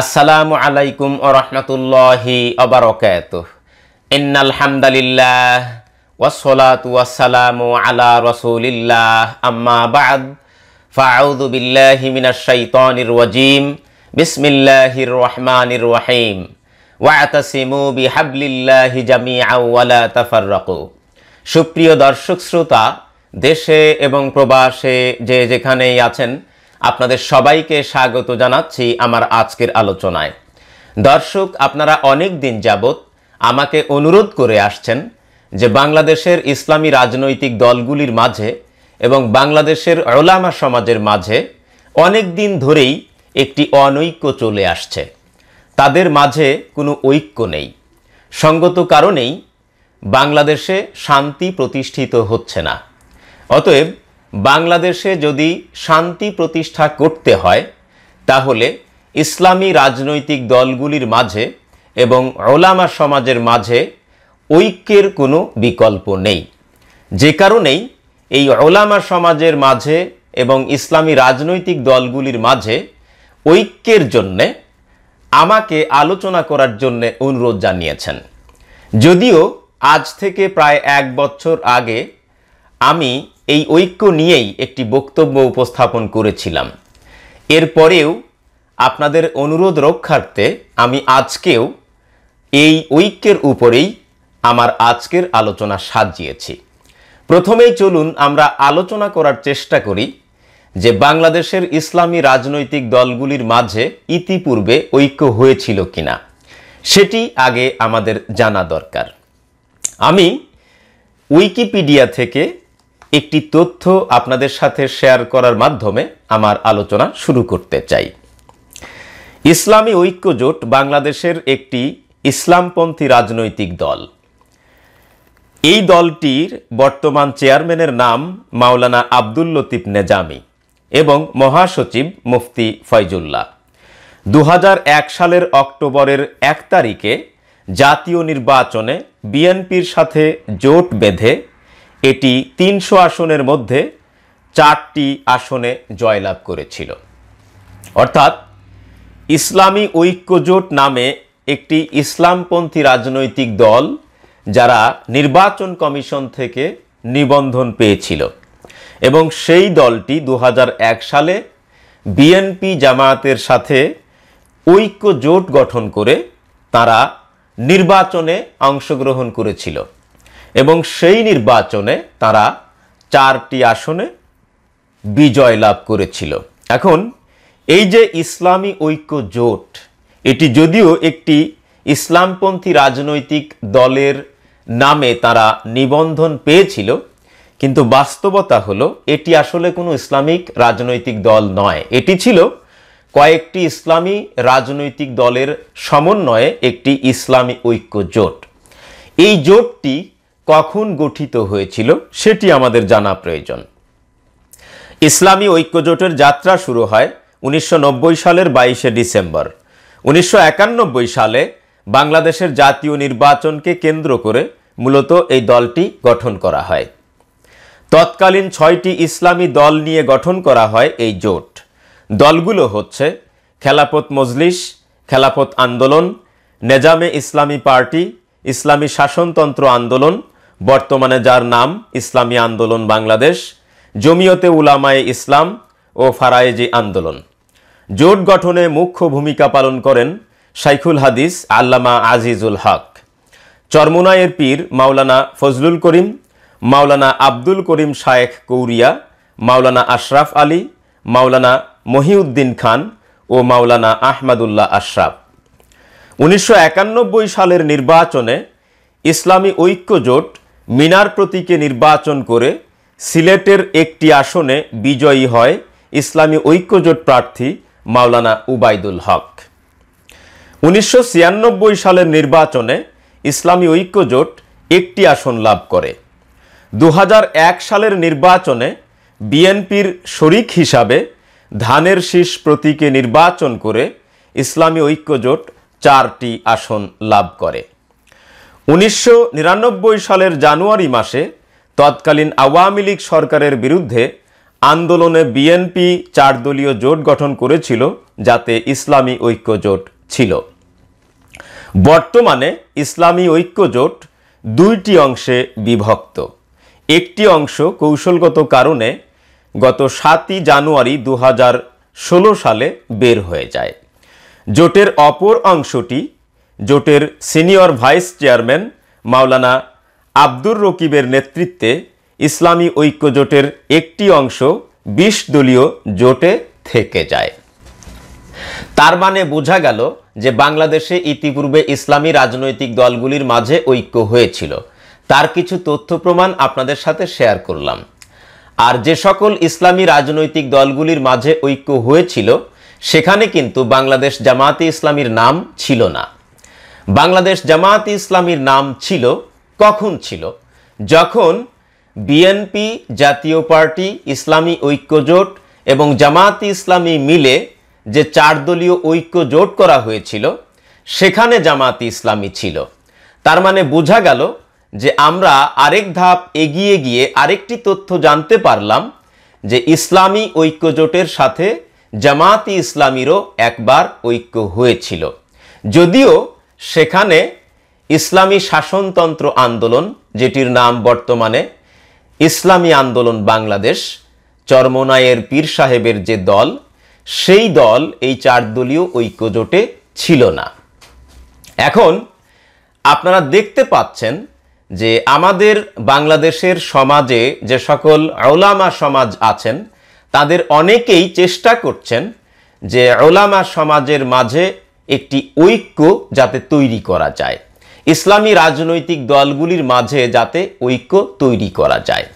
আসসালামু আলাইকুম ও রহমতুল্লাহি অবরকাত ইন্নাল হামদালিল্লাহ ওয়াসসালাতু ওয়াসসালামু আলা রাসূলিল্লাহ আম্মা বাদ ফাউযু বিল্লাহি মিনাশ শাইতানির রাজীম বিসমিল্লাহির রহমানির রহিম ওয়াতাসিমু বিহাবলিল্লাহি জামিআ লা তাফাররাকু সুপ্রিয় দর্শক শ্রোতা দেশে এবং প্রবাসে যে যেখানেই আছেন আপনাদের সবাইকে স্বাগত জানাচ্ছি আমার আজকের আলোচনায় দর্শক আপনারা অনেক দিন যাবৎ আমাকে অনুরোধ করে আসছেন যে বাংলাদেশের ইসলামী রাজনৈতিক দলগুলির মাঝে এবং বাংলাদেশের ওলামা সমাজের মাঝে অনেক দিন ধরেই একটি অনৈক্য চলে আসছে তাদের মাঝে কোনো ঐক্য নেই সঙ্গত কারণেই বাংলাদেশে শান্তি প্রতিষ্ঠিত হচ্ছে না অতএব বাংলাদেশে যদি শান্তি প্রতিষ্ঠা করতে হয় তাহলে ইসলামী রাজনৈতিক দলগুলির মাঝে এবং ওলামা সমাজের মাঝে ঐক্যের কোনো বিকল্প নেই যে কারণেই এই ওলামা সমাজের মাঝে এবং ইসলামী রাজনৈতিক দলগুলির মাঝে ঐক্যের জন্যে আমাকে আলোচনা করার জন্যে অনুরোধ জানিয়েছেন যদিও আজ থেকে প্রায় এক বছর আগে আমি এই ঐক্য নিয়েই একটি বক্তব্য উপস্থাপন করেছিলাম এরপরেও আপনাদের অনুরোধ রক্ষার্থে আমি আজকেও এই ঐক্যের উপরেই আমার আজকের আলোচনা সাজিয়েছি প্রথমেই চলুন আমরা আলোচনা করার চেষ্টা করি যে বাংলাদেশের ইসলামী রাজনৈতিক দলগুলির মাঝে ইতিপূর্বে ঐক্য হয়েছিল কিনা সেটি আগে আমাদের জানা দরকার আমি উইকিপিডিয়া থেকে একটি তথ্য আপনাদের সাথে শেয়ার করার মাধ্যমে আমার আলোচনা শুরু করতে চাই ইসলামী ঐক্যজোট বাংলাদেশের একটি ইসলামপন্থী রাজনৈতিক দল এই দলটির বর্তমান চেয়ারম্যানের নাম মাওলানা আব্দুল লতিফ নেজামি এবং মহাসচিব মুফতি ফয়জুল্লাহ দু সালের অক্টোবরের এক তারিখে জাতীয় নির্বাচনে বিএনপির সাথে জোট বেঁধে এটি তিনশো আসনের মধ্যে চারটি আসনে জয়লাভ করেছিল অর্থাৎ ইসলামী ঐক্যজোট নামে একটি ইসলামপন্থী রাজনৈতিক দল যারা নির্বাচন কমিশন থেকে নিবন্ধন পেয়েছিল এবং সেই দলটি দু সালে বিএনপি জামায়াতের সাথে ঐক্যজোট গঠন করে তারা নির্বাচনে অংশগ্রহণ করেছিল এবং সেই নির্বাচনে তারা চারটি আসনে বিজয় লাভ করেছিল এখন এই যে ইসলামী ঐক্য জোট এটি যদিও একটি ইসলামপন্থী রাজনৈতিক দলের নামে তারা নিবন্ধন পেয়েছিল কিন্তু বাস্তবতা হলো এটি আসলে কোনো ইসলামিক রাজনৈতিক দল নয় এটি ছিল কয়েকটি ইসলামী রাজনৈতিক দলের সমন্বয়ে একটি ইসলামী ঐক্য জোট এই জোটটি কখন গঠিত হয়েছিল সেটি আমাদের জানা প্রয়োজন ইসলামী ঐক্যজোটের যাত্রা শুরু হয় উনিশশো সালের বাইশে ডিসেম্বর উনিশশো সালে বাংলাদেশের জাতীয় নির্বাচনকে কেন্দ্র করে মূলত এই দলটি গঠন করা হয় তৎকালীন ছয়টি ইসলামী দল নিয়ে গঠন করা হয় এই জোট দলগুলো হচ্ছে খেলাপথ মজলিস খেলাপথ আন্দোলন নেজামে ইসলামী পার্টি ইসলামী শাসনতন্ত্র আন্দোলন বর্তমানে যার নাম ইসলামী আন্দোলন বাংলাদেশ জমিয়তে উলামায়ে ইসলাম ও ফারায়েজি আন্দোলন জোট গঠনে মুখ্য ভূমিকা পালন করেন শাইখুল হাদিস আল্লামা আজিজুল হক চরমুনায়ের পীর মাওলানা ফজলুল করিম মাওলানা আব্দুল করিম শায়েখ কৌরিয়া মাওলানা আশরাফ আলী মাওলানা মহিউদ্দিন খান ও মাওলানা আহমদুল্লাহ আশরাফ উনিশশো সালের নির্বাচনে ইসলামী ঐক্য জোট মিনার প্রতীকে নির্বাচন করে সিলেটের একটি আসনে বিজয়ী হয় ইসলামী ঐক্যজোট প্রার্থী মাওলানা উবাইদুল হক উনিশশো সালের নির্বাচনে ইসলামী ঐক্যজোট একটি আসন লাভ করে দু সালের নির্বাচনে বিএনপির শরিক হিসাবে ধানের শীষ প্রতীকে নির্বাচন করে ইসলামী ঐক্যজোট চারটি আসন লাভ করে উনিশশো সালের জানুয়ারি মাসে তৎকালীন আওয়ামী লীগ সরকারের বিরুদ্ধে আন্দোলনে বিএনপি চারদলীয় জোট গঠন করেছিল যাতে ইসলামী ঐক্য জোট ছিল বর্তমানে ইসলামী ঐক্য জোট দুইটি অংশে বিভক্ত একটি অংশ কৌশলগত কারণে গত সাতই জানুয়ারি দু সালে বের হয়ে যায় জোটের অপর অংশটি জোটের senior vice chairman Maulana Abdur রকিবের নেতৃত্বে ইসলামী ঐক্য জোটের একটি অংশ বিশ দলীয় জোটে থেকে যায় তার মানে বোঝা গেল যে বাংলাদেশে ইতিপূর্বে ইসলামী রাজনৈতিক দলগুলির মাঝে ঐক্য হয়েছিল তার কিছু তথ্য প্রমাণ আপনাদের সাথে শেয়ার করলাম আর যে সকল ইসলামী রাজনৈতিক দলগুলির মাঝে ঐক্য হয়েছিল সেখানে কিন্তু বাংলাদেশ জামাতে ইসলামীর নাম ছিল না বাংলাদেশ জামায়াত ইসলামীর নাম ছিল কখন ছিল যখন বিএনপি জাতীয় পার্টি ইসলামী ঐক্যজোট এবং জামায়াত ইসলামী মিলে যে চারদলীয় ঐক্য জোট করা হয়েছিল সেখানে জামাত ইসলামী ছিল তার মানে বোঝা গেল যে আমরা আরেক ধাপ এগিয়ে গিয়ে আরেকটি তথ্য জানতে পারলাম যে ইসলামী ঐক্যজোটের সাথে জামাত ইসলামীরও একবার ঐক্য হয়েছিল যদিও সেখানে ইসলামী শাসনতন্ত্র আন্দোলন যেটির নাম বর্তমানে ইসলামী আন্দোলন বাংলাদেশ চরমনায়ের পীর সাহেবের যে দল সেই দল এই চার দলীয় ঐক্যজোটে ছিল না এখন আপনারা দেখতে পাচ্ছেন যে আমাদের বাংলাদেশের সমাজে যে সকল ওলামা সমাজ আছেন তাদের অনেকেই চেষ্টা করছেন যে ওলামা সমাজের মাঝে একটি ঐক্য যাতে তৈরি করা যায় ইসলামী রাজনৈতিক দলগুলির মাঝে যাতে ঐক্য তৈরি করা যায়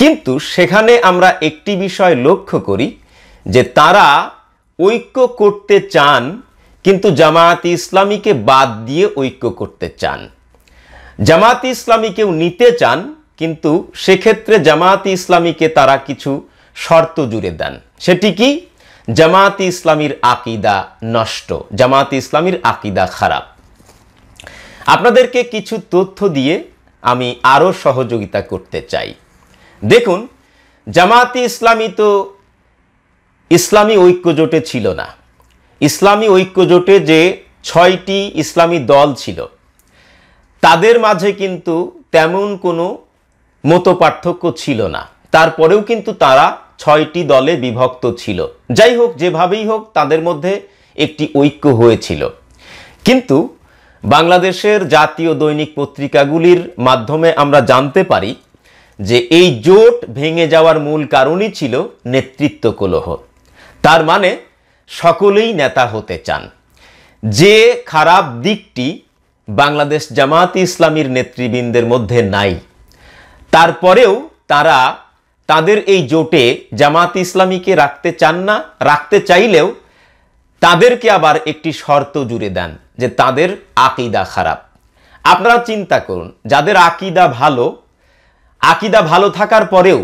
কিন্তু সেখানে আমরা একটি বিষয় লক্ষ্য করি যে তারা ঐক্য করতে চান কিন্তু জামায়াতি ইসলামীকে বাদ দিয়ে ঐক্য করতে চান জামায়াতে ইসলামীকেও নিতে চান কিন্তু সেক্ষেত্রে জামায়াত ইসলামীকে তারা কিছু শর্ত জুড়ে দেন সেটি কি জামাতি ইসলামীর আকিদা নষ্ট জামাতি ইসলামীর আকিদা খারাপ আপনাদেরকে কিছু তথ্য দিয়ে আমি আরও সহযোগিতা করতে চাই দেখুন জামাতি ইসলামী তো ইসলামী ঐক্যজোটে ছিল না ইসলামী ঐক্যজোটে যে ছয়টি ইসলামী দল ছিল তাদের মাঝে কিন্তু তেমন কোনো মতো পার্থক্য ছিল না তারপরেও কিন্তু তারা ছয়টি দলে বিভক্ত ছিল যাই হোক যেভাবেই হোক তাদের মধ্যে একটি ঐক্য হয়েছিল কিন্তু বাংলাদেশের জাতীয় দৈনিক পত্রিকাগুলির মাধ্যমে আমরা জানতে পারি যে এই জোট ভেঙে যাওয়ার মূল কারণই ছিল নেতৃত্ব কলহ তার মানে সকলেই নেতা হতে চান যে খারাপ দিকটি বাংলাদেশ জামাত ইসলামীর নেতৃবৃন্দের মধ্যে নাই তারপরেও তারা তাদের এই জোটে জামাত ইসলামীকে রাখতে চান না রাখতে চাইলেও তাদেরকে আবার একটি শর্ত জুড়ে দেন যে তাদের আকিদা খারাপ আপনারা চিন্তা করুন যাদের আকিদা ভালো আকিদা ভালো থাকার পরেও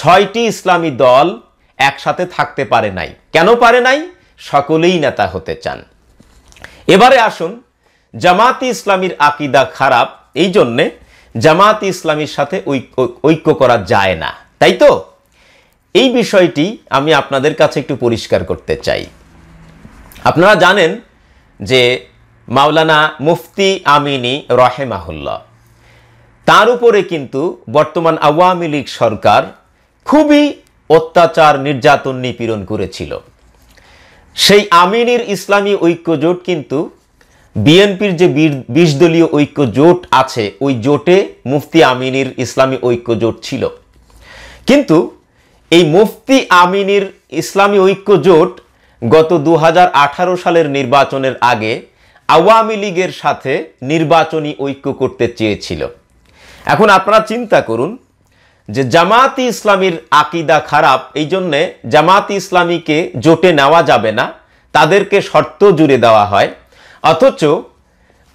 ছয়টি ইসলামী দল একসাথে থাকতে পারে নাই কেন পারে নাই সকলেই নেতা হতে চান এবারে আসুন জামাত ইসলামীর আকিদা খারাপ এই জন্যে জামাত ইসলামীর সাথে ঐক্য করা যায় না তাই তো এই বিষয়টি আমি আপনাদের কাছে একটু পরিষ্কার করতে চাই আপনারা জানেন যে মাওলানা মুফতি আমিনী রহেমাহুল্লা তার উপরে কিন্তু বর্তমান আওয়ামী লীগ সরকার খুবই অত্যাচার নির্যাতন নিপীড়ন করেছিল সেই আমিনীর ইসলামী ঐক্য জোট কিন্তু বিএনপির যে বিশ দলীয় ঐক্য জোট আছে ওই জোটে মুফতি আমিনীর ইসলামী ঐক্য জোট ছিল কিন্তু এই মুফতি আমিনীর ইসলামী ঐক্য জোট গত দু সালের নির্বাচনের আগে আওয়ামী লীগের সাথে নির্বাচনী ঐক্য করতে চেয়েছিল এখন আপনারা চিন্তা করুন যে জামাতি ইসলামীর আকিদা খারাপ এই জন্যে জামাতি ইসলামীকে জোটে নেওয়া যাবে না তাদেরকে শর্ত জুড়ে দেওয়া হয় অথচ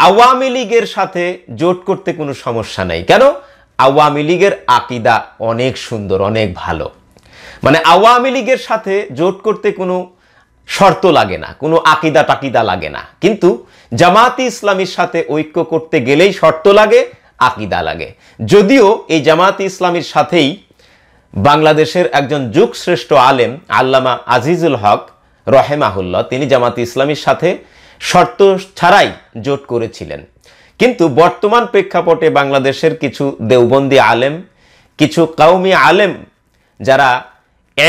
আওয়ামী লীগের সাথে জোট করতে কোনো সমস্যা নাই কেন আওয়ামী লীগের আকিদা অনেক সুন্দর অনেক ভালো মানে আওয়ামী লীগের সাথে জোট করতে কোনো শর্ত লাগে না কোনো আকিদা টাকিদা লাগে না কিন্তু জামাতি ইসলামীর সাথে ঐক্য করতে গেলেই শর্ত লাগে আকিদা লাগে যদিও এই জামাতি ইসলামীর সাথেই বাংলাদেশের একজন যুগশ্রেষ্ঠ আলেম আল্লামা আজিজুল হক রহেমাহুল্লাহ তিনি জামাতি ইসলামীর সাথে শর্ত ছাড়াই জোট করেছিলেন কিন্তু বর্তমান প্রেক্ষাপটে বাংলাদেশের কিছু দেওবন্দি আলেম কিছু কাউমি আলেম যারা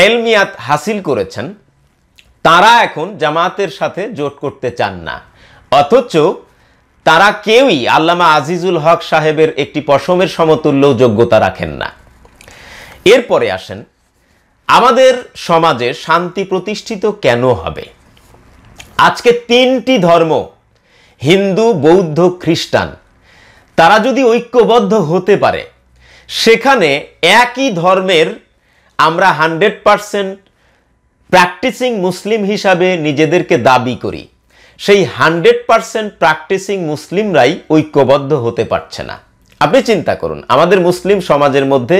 এলমিয়াত হাসিল করেছেন তারা এখন জামাতের সাথে জোট করতে চান না অথচ তারা কেউই আল্লামা আজিজুল হক সাহেবের একটি পশমের সমতুল্য যোগ্যতা রাখেন না এরপরে আসেন আমাদের সমাজে শান্তি প্রতিষ্ঠিত কেন হবে আজকে তিনটি ধর্ম হিন্দু বৌদ্ধ খ্রিস্টান তারা যদি ঐক্যবদ্ধ হতে পারে সেখানে একই ধর্মের আমরা হান্ড্রেড পারসেন্ট প্র্যাকটিসিং মুসলিম হিসাবে নিজেদেরকে দাবি করি সেই হান্ড্রেড পারসেন্ট প্র্যাকটিসিং মুসলিমরাই ঐক্যবদ্ধ হতে পারছে না আপনি চিন্তা করুন আমাদের মুসলিম সমাজের মধ্যে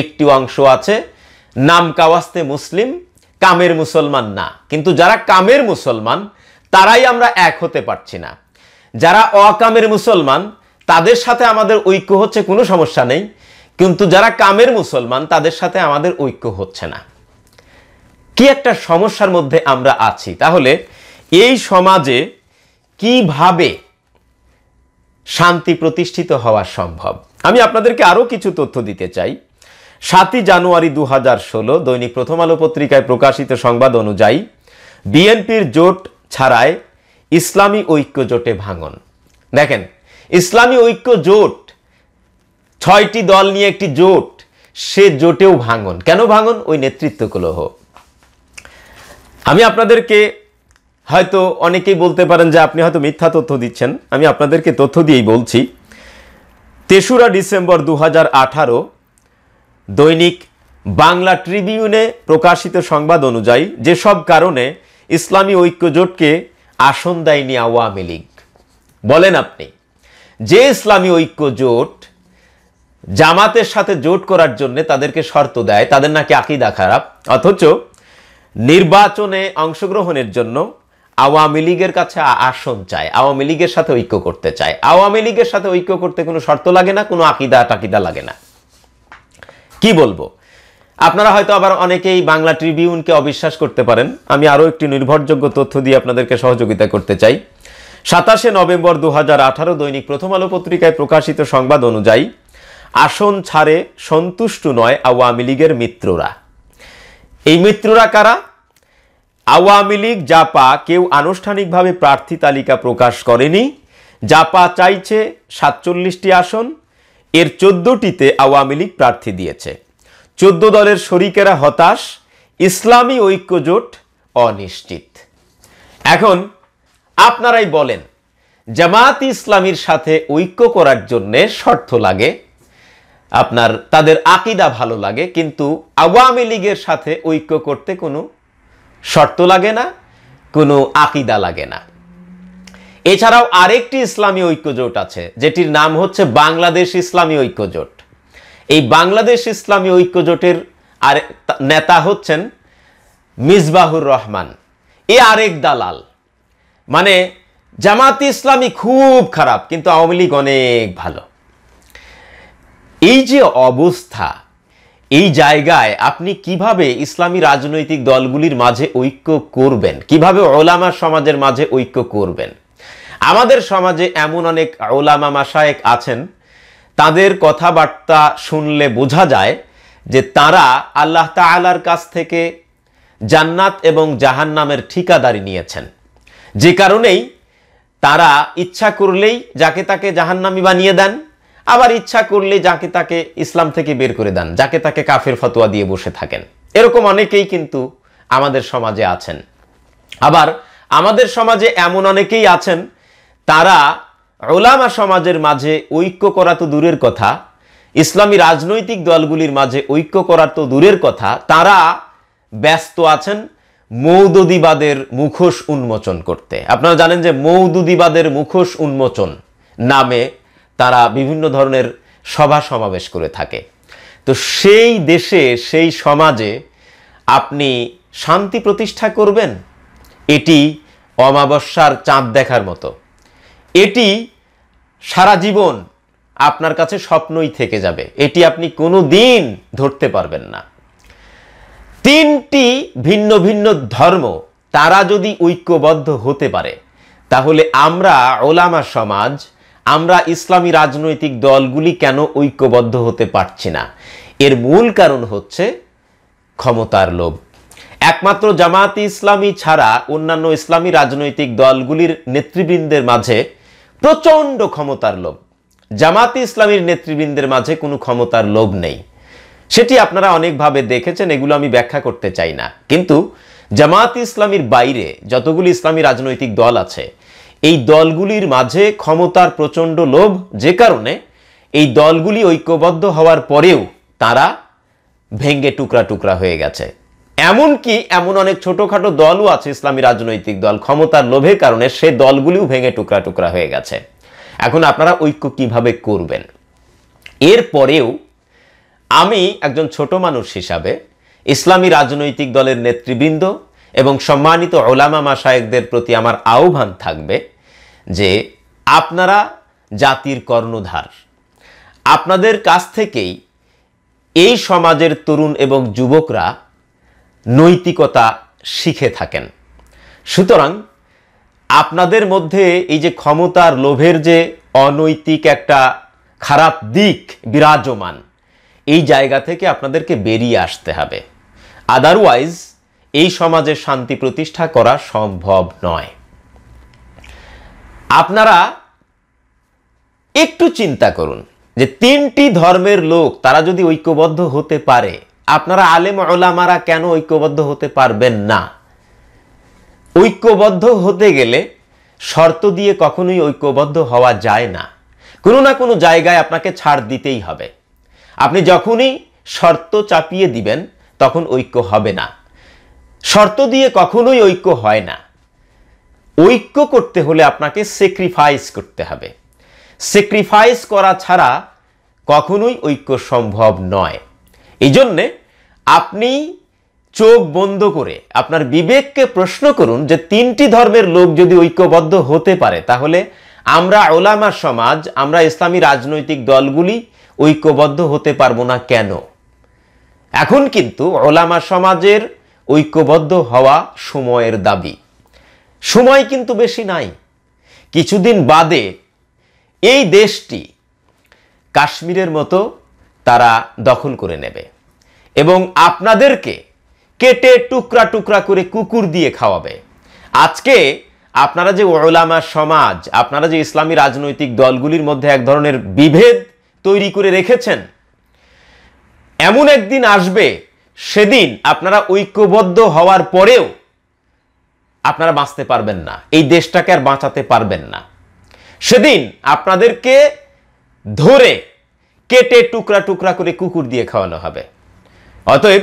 একটি অংশ আছে নাম কাওয়াস্তে মুসলিম কামের মুসলমান না কিন্তু যারা কামের মুসলমান তারাই আমরা এক হতে পারছি না যারা অকামের মুসলমান তাদের সাথে আমাদের ঐক্য হচ্ছে কোনো সমস্যা নেই কিন্তু যারা কামের মুসলমান তাদের সাথে আমাদের ঐক্য হচ্ছে না কি একটা সমস্যার মধ্যে আমরা আছি তাহলে এই সমাজে কিভাবে শান্তি প্রতিষ্ঠিত হওয়া সম্ভব আমি আপনাদেরকে আরও কিছু তথ্য দিতে চাই সাতই জানুয়ারি দু দৈনিক প্রথম আলো পত্রিকায় প্রকাশিত সংবাদ অনুযায়ী বিএনপির জোট ছাড়ায় ইসলামী ঐক্য জোটে ভাঙন দেখেন ইসলামী ঐক্য জোট ছয়টি দল নিয়ে একটি জোট সে জোটেও ভাঙন কেন ভাঙন ওই নেতৃত্ব কলহ আমি আপনাদেরকে হয়তো অনেকেই বলতে পারেন যে আপনি হয়তো মিথ্যা তথ্য দিচ্ছেন আমি আপনাদেরকে তথ্য দিয়েই বলছি তেসরা ডিসেম্বর দু হাজার দৈনিক বাংলা ট্রিবিউনে প্রকাশিত সংবাদ অনুযায়ী যেসব কারণে ইসলামী ঐক্য জোটকে আসন দেয়নি আওয়ামী লীগ বলেন আপনি যে ইসলামী ঐক্য জোট জামাতের সাথে জোট করার জন্য তাদেরকে শর্ত দেয় তাদের নাকি আকিদা খারাপ অথচ নির্বাচনে অংশগ্রহণের জন্য আওয়ামী লীগের কাছে আসন চায় আওয়ামী লীগের সাথে ঐক্য করতে চায় আওয়ামী লীগের সাথে ঐক্য করতে কোনো শর্ত লাগে না কোনো আকিদা টাকিদা লাগে না কি বলবো আপনারা হয়তো আবার অনেকেই বাংলা ট্রিবিউনকে অবিশ্বাস করতে পারেন আমি আরও একটি নির্ভরযোগ্য তথ্য দিয়ে আপনাদেরকে সহযোগিতা করতে চাই সাতাশে নভেম্বর দু দৈনিক প্রথম আলো পত্রিকায় প্রকাশিত সংবাদ অনুযায়ী আসন ছাড়ে সন্তুষ্ট নয় আওয়ামী লীগের মিত্ররা এই মিত্ররা কারা আওয়ামী লীগ জাপা কেউ আনুষ্ঠানিকভাবে প্রার্থী তালিকা প্রকাশ করেনি জাপা চাইছে সাতচল্লিশটি আসন এর চোদ্দটিতে আওয়ামী লীগ প্রার্থী দিয়েছে চোদ্দ দলের শরিকেরা হতাশ ইসলামী ঐক্যজোট অনিশ্চিত এখন আপনারাই বলেন জামাত ইসলামীর সাথে ঐক্য করার জন্যে শর্ত লাগে আপনার তাদের আকিদা ভালো লাগে কিন্তু আওয়ামী লীগের সাথে ঐক্য করতে কোনো শর্ত লাগে না কোনো আকিদা লাগে না এছাড়াও আরেকটি ইসলামী ঐক্যজোট আছে যেটির নাম হচ্ছে বাংলাদেশ ইসলামী ঐক্যজোট এই বাংলাদেশ ইসলামী ঐক্যজোটের আর নেতা হচ্ছেন মিসবাহুর রহমান এ আরেক দালাল মানে জামাত ইসলামী খুব খারাপ কিন্তু আওয়ামী লীগ অনেক ভালো এই যে অবস্থা এই জায়গায় আপনি কিভাবে ইসলামী রাজনৈতিক দলগুলির মাঝে ঐক্য করবেন কিভাবে ওলামা সমাজের মাঝে ঐক্য করবেন আমাদের সমাজে এমন অনেক ওলামা মাসায়েক আছেন তাদের কথাবার্তা শুনলে বোঝা যায় যে তারা আল্লাহ তালার কাছ থেকে জান্নাত এবং জাহান্নামের ঠিকাদারি নিয়েছেন যে কারণেই তারা ইচ্ছা করলেই যাকে তাকে জাহান্নামি বানিয়ে দেন আবার ইচ্ছা করলে যাকে তাকে ইসলাম থেকে বের করে দেন যাকে তাকে কাফের ফতোয়া দিয়ে বসে থাকেন এরকম অনেকেই কিন্তু আমাদের সমাজে আছেন আবার আমাদের সমাজে এমন অনেকেই আছেন তারা ওলামা সমাজের মাঝে ঐক্য করা তো দূরের কথা ইসলামী রাজনৈতিক দলগুলির মাঝে ঐক্য করা তো দূরের কথা তারা ব্যস্ত আছেন মৌদুদিবাদের মুখোশ উন্মোচন করতে আপনারা জানেন যে মৌদুদিবাদের মুখোশ উন্মোচন নামে তারা বিভিন্ন ধরনের সভা সমাবেশ করে থাকে তো সেই দেশে সেই সমাজে আপনি শান্তি প্রতিষ্ঠা করবেন এটি অমাবস্যার চাঁদ দেখার মতো এটি সারা জীবন আপনার কাছে স্বপ্নই থেকে যাবে এটি আপনি কোনো দিন ধরতে পারবেন না তিনটি ভিন্ন ভিন্ন ধর্ম তারা যদি ঐক্যবদ্ধ হতে পারে তাহলে আমরা ওলামা সমাজ আমরা ইসলামী রাজনৈতিক দলগুলি কেন ঐক্যবদ্ধ হতে পারছি না এর মূল কারণ হচ্ছে ক্ষমতার লোভ একমাত্র জামাতি ইসলামী ছাড়া অন্যান্য ইসলামী রাজনৈতিক দলগুলির নেতৃবৃন্দের মাঝে প্রচণ্ড ক্ষমতার লোভ জামাতি ইসলামীর নেতৃবৃন্দের মাঝে কোনো ক্ষমতার লোভ নেই সেটি আপনারা অনেকভাবে দেখেছেন এগুলো আমি ব্যাখ্যা করতে চাই না কিন্তু জামাত ইসলামীর বাইরে যতগুলি ইসলামী রাজনৈতিক দল আছে এই দলগুলির মাঝে ক্ষমতার প্রচণ্ড লোভ যে কারণে এই দলগুলি ঐক্যবদ্ধ হওয়ার পরেও তারা ভেঙ্গে টুকরা টুকরা হয়ে গেছে এমনকি এমন অনেক ছোটখাটো দলও আছে ইসলামী রাজনৈতিক দল ক্ষমতার লোভের কারণে সে দলগুলিও ভেঙে টুকরা টুকরা হয়ে গেছে এখন আপনারা ঐক্য কিভাবে করবেন এরপরেও আমি একজন ছোট মানুষ হিসাবে ইসলামী রাজনৈতিক দলের নেতৃবৃন্দ এবং সম্মানিত ওলামা মাসায়কদের প্রতি আমার আহ্বান থাকবে যে আপনারা জাতির কর্ণধার আপনাদের কাছ থেকেই এই সমাজের তরুণ এবং যুবকরা নৈতিকতা শিখে থাকেন সুতরাং আপনাদের মধ্যে এই যে ক্ষমতার লোভের যে অনৈতিক একটা খারাপ দিক বিরাজমান এই জায়গা থেকে আপনাদেরকে বেরিয়ে আসতে হবে আদারওয়াইজ এই সমাজে শান্তি প্রতিষ্ঠা করা সম্ভব নয় আপনারা একটু চিন্তা করুন যে তিনটি ধর্মের লোক তারা যদি ঐক্যবদ্ধ হতে পারে আপনারা আলেম ওলামারা কেন ঐক্যবদ্ধ হতে পারবেন না ঐক্যবদ্ধ হতে গেলে শর্ত দিয়ে কখনোই ঐক্যবদ্ধ হওয়া যায় না কোনো না কোনো জায়গায় আপনাকে ছাড় দিতেই হবে আপনি যখনই শর্ত চাপিয়ে দিবেন তখন ঐক্য হবে না শর্ত দিয়ে কখনোই ঐক্য হয় না ঐক্য করতে হলে আপনাকে স্যাক্রিফাইস করতে হবে স্যাক্রিফাইস করা ছাড়া কখনোই ঐক্য সম্ভব নয় এই জন্যে আপনি চোখ বন্ধ করে আপনার বিবেককে প্রশ্ন করুন যে তিনটি ধর্মের লোক যদি ঐক্যবদ্ধ হতে পারে তাহলে আমরা ওলামা সমাজ আমরা ইসলামী রাজনৈতিক দলগুলি ঐক্যবদ্ধ হতে পারবো না কেন এখন কিন্তু ওলামা সমাজের ঐক্যবদ্ধ হওয়া সময়ের দাবি সময় কিন্তু বেশি নাই কিছুদিন বাদে এই দেশটি কাশ্মীরের মতো তারা দখল করে নেবে এবং আপনাদেরকে কেটে টুকরা টুকরা করে কুকুর দিয়ে খাওয়াবে আজকে আপনারা যে ওলামা সমাজ আপনারা যে ইসলামী রাজনৈতিক দলগুলির মধ্যে এক ধরনের বিভেদ তৈরি করে রেখেছেন এমন একদিন আসবে সেদিন আপনারা ঐক্যবদ্ধ হওয়ার পরেও আপনারা বাঁচতে পারবেন না এই দেশটাকে আর বাঁচাতে পারবেন না সেদিন আপনাদেরকে ধরে কেটে টুকরা টুকরা করে কুকুর দিয়ে খাওয়ানো হবে অতএব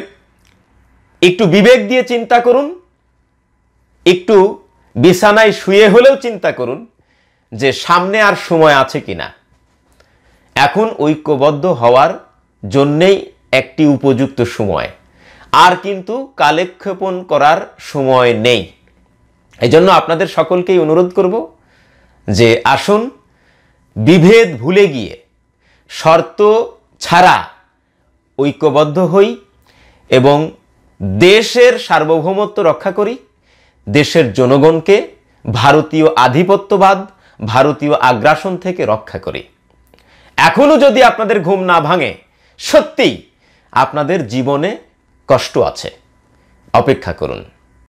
একটু বিবেক দিয়ে চিন্তা করুন একটু বিছানায় শুয়ে হলেও চিন্তা করুন যে সামনে আর সময় আছে কি না এখন ঐক্যবদ্ধ হওয়ার জন্যেই একটি উপযুক্ত সময় আর কিন্তু কালেক্ষেপণ করার সময় নেই এই জন্য আপনাদের সকলকেই অনুরোধ করব যে আসুন বিভেদ ভুলে গিয়ে শর্ত ছাড়া ঐক্যবদ্ধ হই এবং দেশের সার্বভৌমত্ব রক্ষা করি দেশের জনগণকে ভারতীয় আধিপত্যবাদ ভারতীয় আগ্রাসন থেকে রক্ষা করি এখনও যদি আপনাদের ঘুম না ভাঙে সত্যিই আপনাদের জীবনে কষ্ট আছে অপেক্ষা করুন